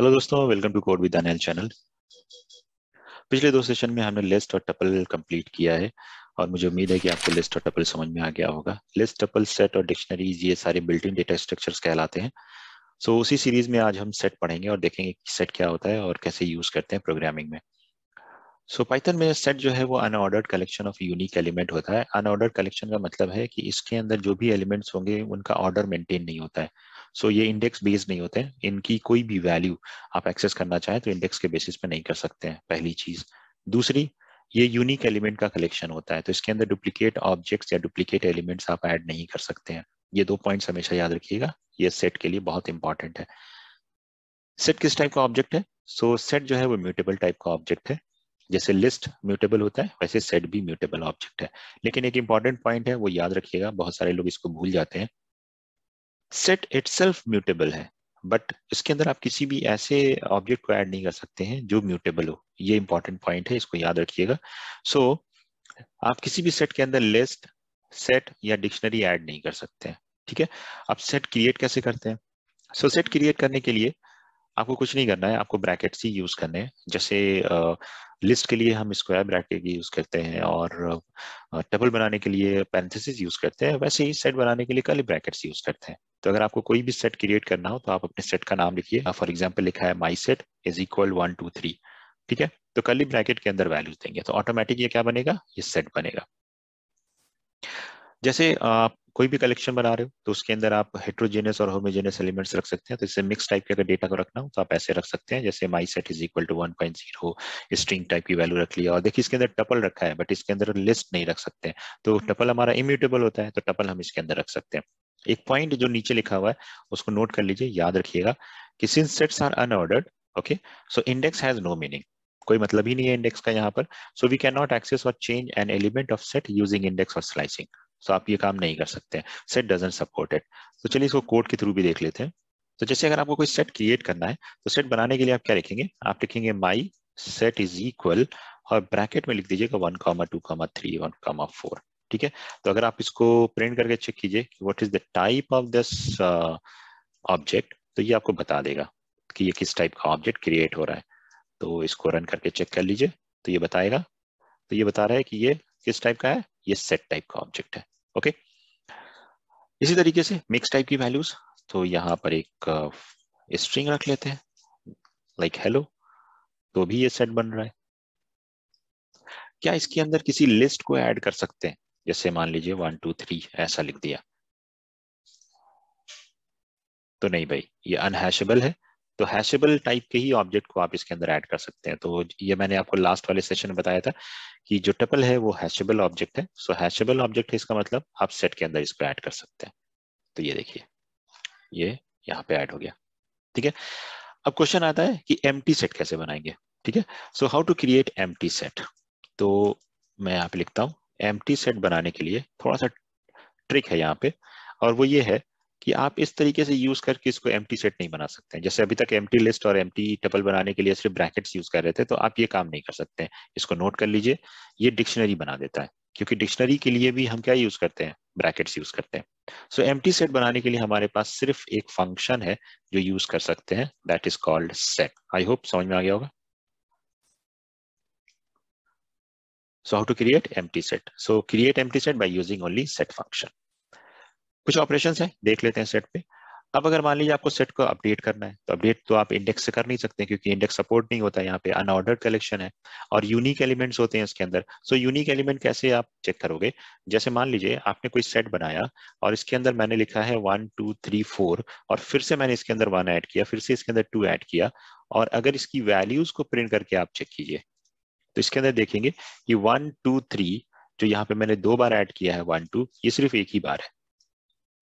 Hello दोस्तों welcome to code with Anil channel पिछले दो सेशन में हमने लिस्ट और टपल कंप्लीट किया है और मुझे उम्मीद है कि आपको लिस्ट और टपल समझ में आ गया होगा लिस्ट टपल सेट और डिक्शनरीज ये सारे बिल्ट इन डेटा स्ट्रक्चर्स कहलाते हैं सो so, उसी सीरीज में आज हम सेट पढ़ेंगे और देखेंगे कि सेट क्या होता है और कैसे यूज करते हैं प्रोग्रामिंग में सो so, पाइथन में सेट जो है वो unordered collection of unique element होता है अनऑर्डर्ड कलेक्शन का मतलब है कि इसके अंदर जो भी एलिमेंट्स होंगे उनका ऑर्डर मेंटेन नहीं होता है सो so ये इंडेक्स बेस्ड नहीं होते हैं इनकी कोई भी वैल्यू आप एक्सेस करना चाहें तो इंडेक्स के बेसिस पे नहीं कर सकते हैं पहली चीज दूसरी ये यूनिक एलिमेंट का कलेक्शन होता है तो इसके अंदर डुप्लीकेट ऑब्जेक्ट्स या डुप्लीकेट एलिमेंट्स आप ऐड नहीं कर सकते हैं ये दो पॉइंट्स हमेशा याद रखिएगा ये सेट के लिए बहुत इंपॉर्टेंट है सेट किस टाइप का ऑब्जेक्ट है सो so, सेट जो है वो म्यूटेबल टाइप का ऑब्जेक्ट है जैसे लिस्ट म्यूटेबल होता है वैसे सेट भी म्यूटेबल ऑब्जेक्ट है लेकिन एक इंपॉर्टेंट पॉइंट है वो याद रखिएगा बहुत सारे लोग इसको भूल जाते हैं सेट इट म्यूटेबल है बट इसके अंदर आप किसी भी ऐसे ऑब्जेक्ट को ऐड नहीं कर सकते हैं जो म्यूटेबल हो ये इंपॉर्टेंट पॉइंट है इसको याद रखिएगा सो so, आप किसी भी सेट के अंदर लिस्ट सेट या डिक्शनरी ऐड नहीं कर सकते हैं ठीक है आप सेट क्रिएट कैसे करते हैं सो सेट क्रिएट करने के लिए आपको कुछ नहीं करना है आपको ब्रैकेट्स ही यूज करने हैं जैसे लिस्ट के लिए हम स्क्वायर ब्रैकेट यूज करते हैं और टेबल बनाने के लिए पैंथिस यूज करते हैं वैसे ही सेट बनाने के लिए कल ब्रैकेट्स यूज करते हैं तो अगर आपको कोई भी सेट क्रिएट करना हो तो आप अपने सेट का नाम लिखिए फॉर हाँ, एग्जाम्पल लिखा है my set is equal one two three ठीक है तो कल ही ब्रैकेट के अंदर वैल्यूज देंगे तो ऑटोमेटिक ये क्या बनेगा ये सेट बनेगा जैसे आप कोई भी कलेक्शन बना रहे हो तो उसके अंदर आप हेट्रोजेनियस और होमोजेनियस एलिमेंट्स रख सकते हैं तो इससे मिक्स टाइप के अगर डेटा को रखना हो तो आप ऐसे रख सकते हैं जैसे my set is equal to one point zero string type की वैल्यू रख लिया और देखिए इसके अंदर टपल रखा है बट इसके अंदर लिस्ट नहीं रख सकते तो टपल हम्म। हमारा इम्यूटेबल होता है तो टपल हम इसके अंदर रख सकते हैं एक पॉइंट जो नीचे लिखा हुआ है उसको नोट कर लीजिए याद रखिएगा कि since sets are unordered okay so index has no meaning कोई मतलब ही नहीं है इंडेक्स का यहाँ पर so we can not access और change an element of set using index और स्लाइसिंग सो आप ये काम नहीं कर सकते हैं सेट डजेंट सपोर्ट इट तो चलिए इसको कोड के थ्रू भी देख लेते हैं तो जैसे अगर आपको कोई सेट क्रिएट करना है तो सेट बनाने के लिए आप क्या लिखेंगे आप लिखेंगे माई सेट इज इक्वल और ब्रैकेट में लिख दीजिएगा one comma two comma three one comma four ठीक है तो अगर आप इसको प्रिंट करके चेक कीजिए what is the type of this object तो ये आपको बता देगा कि ये किस टाइप का ऑब्जेक्ट क्रिएट हो रहा है तो इसको रन करके चेक कर लीजिए तो ये बताएगा तो ये बता रहा है कि ये किस टाइप का है ये सेट टाइप का ऑब्जेक्ट है ओके इसी तरीके से मिक्स टाइप की वैल्यूज तो यहाँ पर एक स्ट्रिंग uh, रख लेते हैं लाइक like हेलो तो भी ये सेट बन रहा है क्या इसके अंदर किसी लिस्ट को ऐड कर सकते हैं जैसे मान लीजिए वन टू थ्री ऐसा लिख दिया तो नहीं भाई ये अनहैशेबल है तो हैशेबल टाइप के ही ऑब्जेक्ट को आप इसके अंदर ऐड कर सकते हैं तो ये मैंने आपको लास्ट वाले सेशन में बताया था कि जो टपल है वो हैशेबल ऑब्जेक्ट है सो हैशेबल ऑब्जेक्ट है इसका मतलब आप सेट के अंदर इसको ऐड कर सकते हैं तो ये देखिए ये यहाँ पे ऐड हो गया ठीक है अब क्वेश्चन आता है कि एम सेट कैसे बनाएंगे ठीक है सो हाउ टू क्रिएट एम सेट तो मैं यहाँ पे लिखता हूँ एम सेट बनाने के लिए थोड़ा सा ट्रिक है यहाँ पे और वो ये है कि आप इस तरीके से यूज करके इसको एम सेट नहीं बना सकते हैं जैसे अभी तक एम लिस्ट और एम टपल बनाने के लिए सिर्फ ब्रैकेट्स यूज कर रहे थे तो आप ये काम नहीं कर सकते हैं इसको नोट कर लीजिए ये डिक्शनरी बना देता है क्योंकि डिक्शनरी के लिए भी हम क्या यूज करते हैं ब्रैकेट्स यूज करते हैं सो एम सेट बनाने के लिए हमारे पास सिर्फ एक फंक्शन है जो यूज कर सकते हैं that is called set I hope समझ में आ गया होगा So how to create empty set? So create empty set by using only set function. kuch operations hai dekh lete hain set pe अब अगर मान लीजिए आपको सेट को अपडेट करना है तो अपडेट तो आप इंडेक्स से कर नहीं सकते क्योंकि इंडेक्स सपोर्ट नहीं होता है यहाँ पे अनऑर्डर्ड कलेक्शन है और यूनिक एलिमेंट्स होते हैं इसके अंदर सो यूनिक एलिमेंट कैसे आप चेक करोगे जैसे मान लीजिए आपने कोई सेट बनाया और इसके अंदर मैंने लिखा है वन टू थ्री फोर और फिर से मैंने इसके अंदर वन ऐड किया फिर से इसके अंदर टू ऐड किया और अगर इसकी वैल्यूज को प्रिंट करके आप चेक कीजिए तो इसके अंदर देखेंगे कि वन टू थ्री जो यहाँ पे मैंने दो बार ऐड किया है वन टू ये सिर्फ एक ही बार है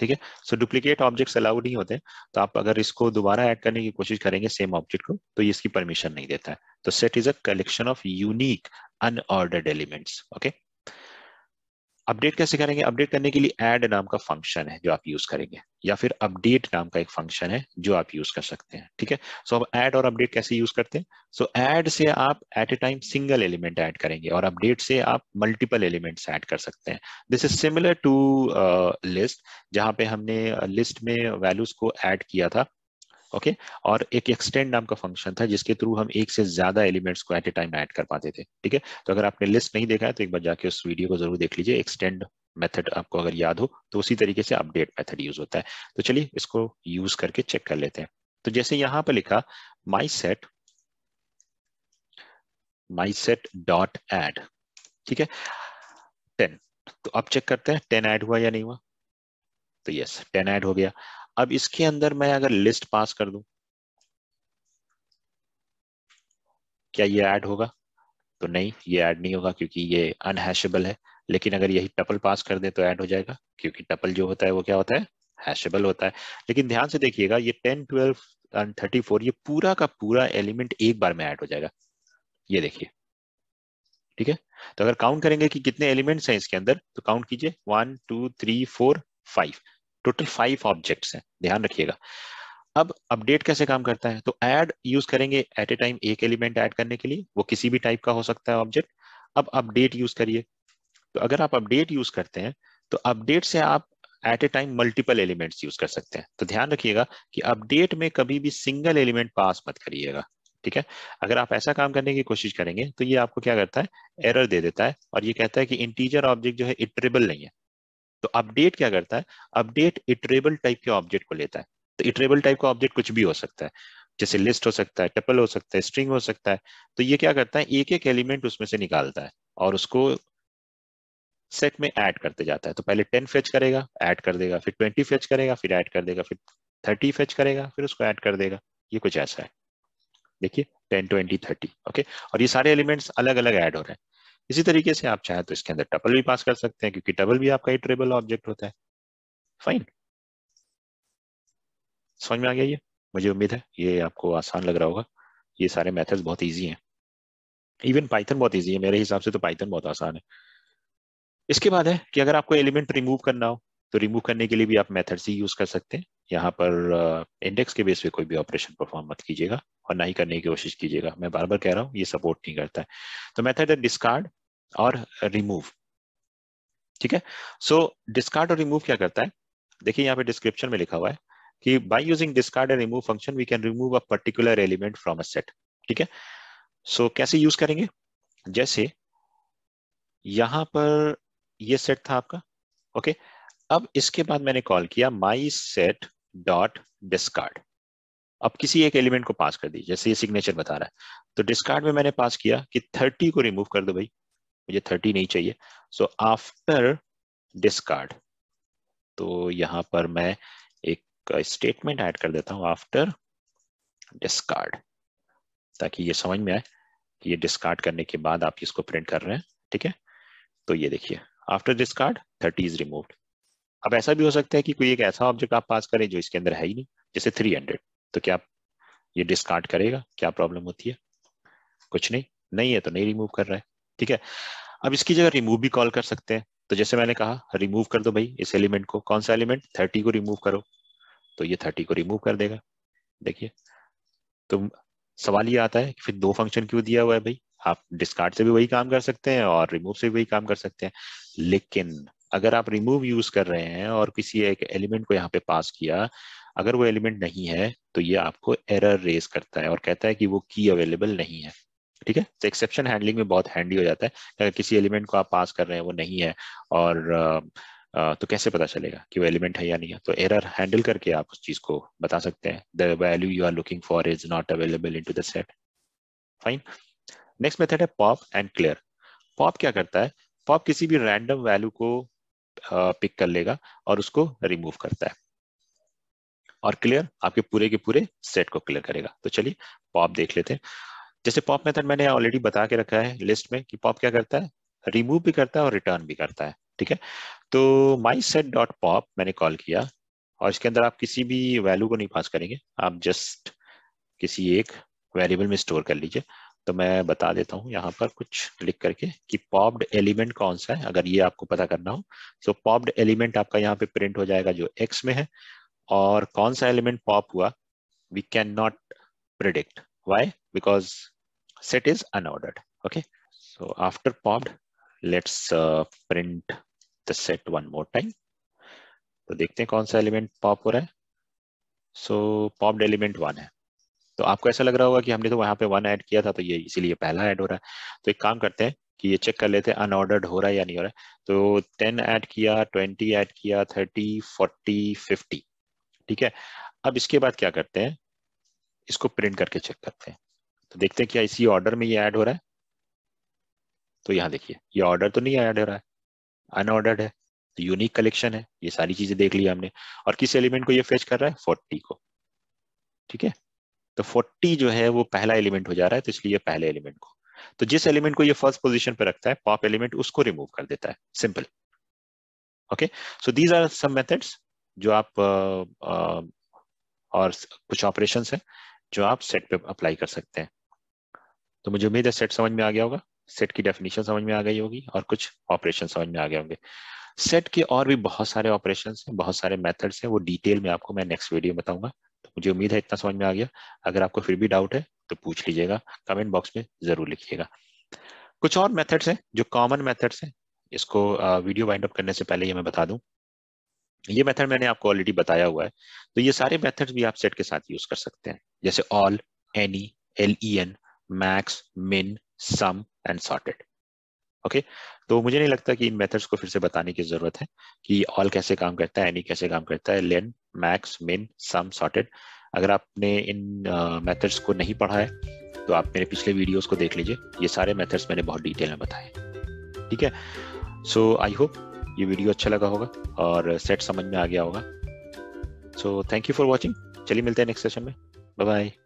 ठीक है सो डुप्लीकेट ऑब्जेक्ट्स अलाउड नहीं होते तो आप अगर इसको दोबारा ऐड करने की कोशिश करेंगे सेम ऑब्जेक्ट को तो ये इसकी परमिशन नहीं देता है तो set is a collection of unique unordered elements okay update कैसे करेंगे अपडेट करने के लिए एड नाम का फंक्शन है जो आप यूज करेंगे या फिर अपडेट नाम का एक फंक्शन है जो आप यूज कर सकते हैं ठीक है सो अब ऐड और अपडेट कैसे यूज करते हैं सो so, ऐड से आप at a time single element add करेंगे और अपडेट से आप मल्टीपल एलिमेंट्स ऐड कर सकते हैं this is similar to list जहां पे हमने लिस्ट uh, में वैल्यूज को ऐड किया था ओके okay? और एक एक्सटेंड नाम का फंक्शन था जिसके थ्रू हम एक से ज्यादा एलिमेंट्स को एट ए टाइम ऐड कर पाते थे ठीक है तो अगर आपने लिस्ट नहीं देखा है तो एक बार जाके उस वीडियो को जरूर देख लीजिए एक्सटेंड मेथड आपको अगर याद हो तो उसी तरीके से अपडेट मेथड यूज होता है तो चलिए इसको यूज करके चेक कर लेते हैं तो जैसे यहां पर लिखा my set my set dot add ठीक है टेन तो अब चेक करते हैं टेन ऐड हुआ या नहीं हुआ तो यस टेन ऐड हो गया अब इसके अंदर मैं अगर लिस्ट पास कर दूं क्या ये ऐड होगा तो नहीं ये ऐड नहीं होगा क्योंकि ये अनहैशेबल है लेकिन अगर यही टपल पास कर दे तो ऐड हो जाएगा क्योंकि टपल जो होता है वो क्या होता है हैशेबल होता है लेकिन ध्यान से देखिएगा ये ten twelve and thirty four ये पूरा का पूरा एलिमेंट एक बार में ऐड हो जाएगा ये देखिए ठीक है तो अगर काउंट करेंगे कि कितने एलिमेंट्स हैं इसके अंदर तो काउंट कीजिए one two three four five total five objects हैं ध्यान रखिएगा अब अपडेट कैसे काम करता है तो ऐड यूज करेंगे एट ए टाइम एक एलिमेंट ऐड करने के लिए वो किसी भी टाइप का हो सकता है ऑब्जेक्ट अब अपडेट यूज करिए तो अगर आप अपडेट यूज करते हैं तो अपडेट से आप at a time multiple elements use कर सकते हैं तो ध्यान रखिएगा कि अपडेट में कभी भी सिंगल एलिमेंट पास मत करिएगा ठीक है अगर आप ऐसा काम करने की कोशिश करेंगे तो ये आपको क्या करता है एरर दे देता है और ये कहता है कि इंटीजर ऑब्जेक्ट जो है इटरेबल नहीं है तो अपडेट क्या करता है अपडेट इटरेबल टाइप के ऑब्जेक्ट को लेता है तो इटरेबल टाइप का ऑब्जेक्ट कुछ भी हो सकता है जैसे लिस्ट हो सकता है टपल हो सकता है स्ट्रिंग हो सकता है तो ये क्या करता है एक एक एलिमेंट उसमें से निकालता है और उसको सेट में ऐड करते जाता है तो पहले टेन फेच करेगा ऐड कर देगा फिर ट्वेंटी फेच करेगा फिर ऐड कर देगा फिर थर्टी फेच करेगा फिर उसको ऐड कर देगा ये कुछ ऐसा है देखिए टेन ट्वेंटी थर्टी ओके और ये सारे एलिमेंट्स अलग अलग ऐड हो रहे हैं इसी तरीके से आप चाहे तो इसके अंदर टपल भी पास कर सकते हैं क्योंकि टपल भी आपका इटरेबल ऑब्जेक्ट होता है फाइन समझ में आ गया ये मुझे उम्मीद है ये आपको आसान लग रहा होगा ये सारे मेथड्स बहुत इजी हैं इवन पाइथन बहुत इजी है मेरे हिसाब से तो पाइथन बहुत आसान है इसके बाद है कि अगर आपको एलिमेंट रिमूव करना हो तो रिमूव करने के लिए भी आप मेथड्स ही यूज कर सकते हैं यहाँ पर इंडेक्स के बेस पे कोई भी ऑपरेशन परफॉर्म मत कीजिएगा और ना ही करने की कोशिश कीजिएगा मैं बार बार कह रहा हूँ ये सपोर्ट नहीं करता है तो मैथड है डिस्कार्ड और रिमूव ठीक है सो डिस्कार्ड और रिमूव क्या करता है देखिए यहाँ पे डिस्क्रिप्शन में लिखा हुआ है कि by using discard and remove function we can remove a particular element from a set ठीक है सो so, कैसे यूज करेंगे जैसे यहाँ पर ये सेट था आपका ओके okay? अब इसके बाद मैंने कॉल किया माई सेट डॉट डिस्कार्ड अब किसी एक एलिमेंट को पास कर दी जैसे ये सिग्नेचर बता रहा है तो डिस्कार्ड में मैंने पास किया कि थर्टी को रिमूव कर दो भाई मुझे थर्टी नहीं चाहिए सो आफ्टर डिस्कार्ड तो यहाँ पर मैं एक स्टेटमेंट ऐड कर देता हूँ आफ्टर डिस्कार्ड ताकि ये समझ में आए कि ये डिस्कार्ड करने के बाद आप इसको प्रिंट कर रहे हैं ठीक है तो ये देखिए after discard thirty is removed अब ऐसा भी हो सकता है कि कोई एक ऐसा ऑब्जेक्ट आप पास करें जो इसके अंदर है ही नहीं जैसे 300 तो क्या ये डिस्कार्ड करेगा क्या प्रॉब्लम होती है कुछ नहीं नहीं है तो नहीं रिमूव कर रहा है ठीक है अब इसकी जगह रिमूव भी कॉल कर सकते हैं तो जैसे मैंने कहा रिमूव कर दो भाई इस एलिमेंट को कौन सा एलिमेंट थर्टी को रिमूव करो तो ये थर्टी को रिमूव कर देगा देखिए तो सवाल ये आता है कि फिर दो फंक्शन क्यों दिया हुआ है भाई आप डिस्कार्ड से भी वही काम कर सकते हैं और रिमूव से भी वही काम कर सकते हैं लेकिन अगर आप रिमूव यूज कर रहे हैं और किसी एक एलिमेंट को यहाँ पे पास किया अगर वो एलिमेंट नहीं है तो ये आपको एरर रेज करता है और कहता है कि वो की अवेलेबल नहीं है ठीक है तो एक्सेप्शन हैंडलिंग में बहुत हैंडी हो जाता है अगर किसी एलिमेंट को आप पास कर रहे हैं वो नहीं है और आ, आ, तो कैसे पता चलेगा कि वो एलिमेंट है या नहीं है तो एरर हैंडल करके आप उस चीज को बता सकते हैं the value you are looking for is not available in to the set fine next method है पॉप एंड क्लियर पॉप क्या करता है पॉप किसी भी रैंडम वैल्यू को पिक कर लेगा और उसको रिमूव करता है और क्लियर आपके पूरे के पूरे सेट को क्लियर करेगा तो चलिए पॉप देख लेते हैं जैसे पॉप मेथड मैंने ऑलरेडी बता के रखा है लिस्ट में कि पॉप क्या करता है रिमूव भी करता है और रिटर्न भी करता है ठीक है तो माई सेट डॉट पॉप मैंने कॉल किया और इसके अंदर आप किसी भी वैल्यू को नहीं पास करेंगे आप जस्ट किसी एक वेरिएबल में स्टोर कर लीजिए तो मैं बता देता हूँ यहाँ पर कुछ क्लिक करके कि पॉप्ड एलिमेंट कौन सा है अगर ये आपको पता करना हो तो पॉप्ड एलिमेंट आपका यहाँ पे प्रिंट हो जाएगा जो एक्स में है और कौन सा एलिमेंट पॉप हुआ we can not predict why because set is unordered okay so after popped let's print the set one more time तो देखते हैं कौन सा एलिमेंट पॉप हो रहा है सो पॉप्ड एलिमेंट वन है तो आपको ऐसा लग रहा होगा कि हमने तो वहाँ पे वन ऐड किया था तो ये इसीलिए पहला ऐड हो रहा है तो एक काम करते हैं कि ये चेक कर लेते हैं अनऑर्डर्ड हो रहा है या नहीं हो रहा है तो टेन ऐड किया ट्वेंटी ऐड किया थर्टी फोर्टी फिफ्टी ठीक है अब इसके बाद क्या करते हैं इसको प्रिंट करके चेक करते हैं तो देखते हैं क्या इसी ऑर्डर में ये ऐड हो रहा है तो यहाँ देखिए ये ऑर्डर तो नहीं ऐड हो रहा है अनऑर्डर्ड है तो यूनिक कलेक्शन है ये सारी चीजें देख ली हमने और किस एलिमेंट को ये फेच कर रहा है फोर्टी को ठीक है तो 40 जो है वो पहला एलिमेंट हो जा रहा है तो इसलिए पहले एलिमेंट को तो जिस एलिमेंट को ये फर्स्ट पोजीशन पर रखता है पॉप एलिमेंट उसको रिमूव कर देता है simple okay so these are some methods जो आप आ, आ, और कुछ ऑपरेशन है जो आप सेट पे अप्लाई कर सकते हैं तो मुझे उम्मीद है सेट समझ में आ गया होगा सेट की डेफिनेशन समझ में आ गई होगी और कुछ ऑपरेशन समझ में आ गए होंगे सेट के और भी बहुत सारे ऑपरेशन हैं बहुत सारे मेथड्स हैं वो डिटेल में आपको मैं नेक्स्ट वीडियो बताऊंगा तो मुझे उम्मीद है इतना समझ में आ गया अगर आपको फिर भी डाउट है तो पूछ लीजिएगा कमेंट बॉक्स में जरूर लिखिएगा कुछ और मेथड्स हैं जो कॉमन मेथड्स हैं इसको वीडियो वाइंड अप करने से पहले ये मैं बता दूं ये मेथड मैंने आपको ऑलरेडी बताया हुआ है तो ये सारे मेथड्स भी आप सेट के साथ यूज कर सकते हैं जैसे all any L E N max min sum and sorted okay तो मुझे नहीं लगता कि इन मेथड्स को फिर से बताने की जरूरत है कि ऑल कैसे काम करता है एनी कैसे काम करता है लेन मैक्स मिन सम सॉर्टेड अगर आपने इन मेथड्स को नहीं पढ़ा है तो आप मेरे पिछले वीडियोस को देख लीजिए ये सारे मेथड्स मैंने बहुत डिटेल में बताए ठीक है सो आई होप ये वीडियो अच्छा लगा होगा और सेट समझ में आ गया होगा so thank you for watching चलिए मिलते हैं नेक्स्ट सेशन में बाय बाय